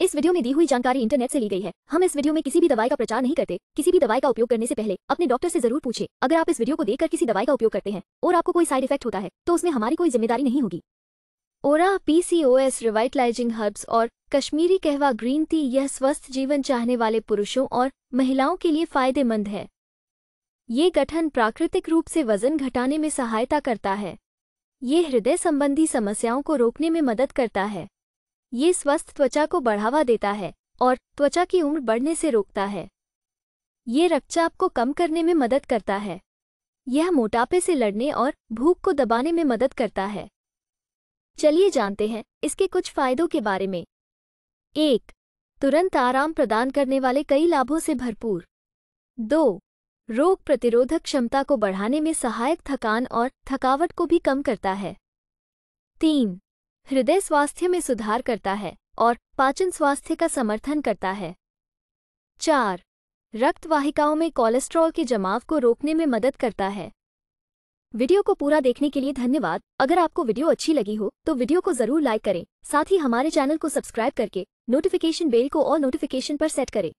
इस वीडियो में दी हुई जानकारी इंटरनेट से ली गई है हम इस वीडियो में किसी भी दवाई का प्रचार नहीं करते किसी भी दवाई का उपयोग करने से पहले अपने डॉक्टर से जरूर पूछे अगर आप इस वीडियो को देखकर किसी दवाई का उपयोग करते हैं और आपको कोई साइड इफेक्ट होता है तो उसमें हमारी कोई जिम्मेदारी नहीं होगी ओरा पीसीओएस रिवाइटलाइजिंग हर्ब्स और कश्मीरी कहवा ग्रीन टी यह स्वस्थ जीवन चाहने वाले पुरुषों और महिलाओं के लिए फायदेमंद है ये गठन प्राकृतिक रूप से वजन घटाने में सहायता करता है ये हृदय संबंधी समस्याओं को रोकने में मदद करता है ये स्वस्थ त्वचा को बढ़ावा देता है और त्वचा की उम्र बढ़ने से रोकता है ये रक्तचाप को कम करने में मदद करता है यह मोटापे से लड़ने और भूख को दबाने में मदद करता है चलिए जानते हैं इसके कुछ फायदों के बारे में एक तुरंत आराम प्रदान करने वाले कई लाभों से भरपूर दो रोग प्रतिरोधक क्षमता को बढ़ाने में सहायक थकान और थकावट को भी कम करता है तीन हृदय स्वास्थ्य में सुधार करता है और पाचन स्वास्थ्य का समर्थन करता है चार रक्त वाहिकाओं में कोलेस्ट्रॉल के जमाव को रोकने में मदद करता है वीडियो को पूरा देखने के लिए धन्यवाद अगर आपको वीडियो अच्छी लगी हो तो वीडियो को जरूर लाइक करें साथ ही हमारे चैनल को सब्सक्राइब करके नोटिफिकेशन बेल को और नोटिफिकेशन पर सेट करें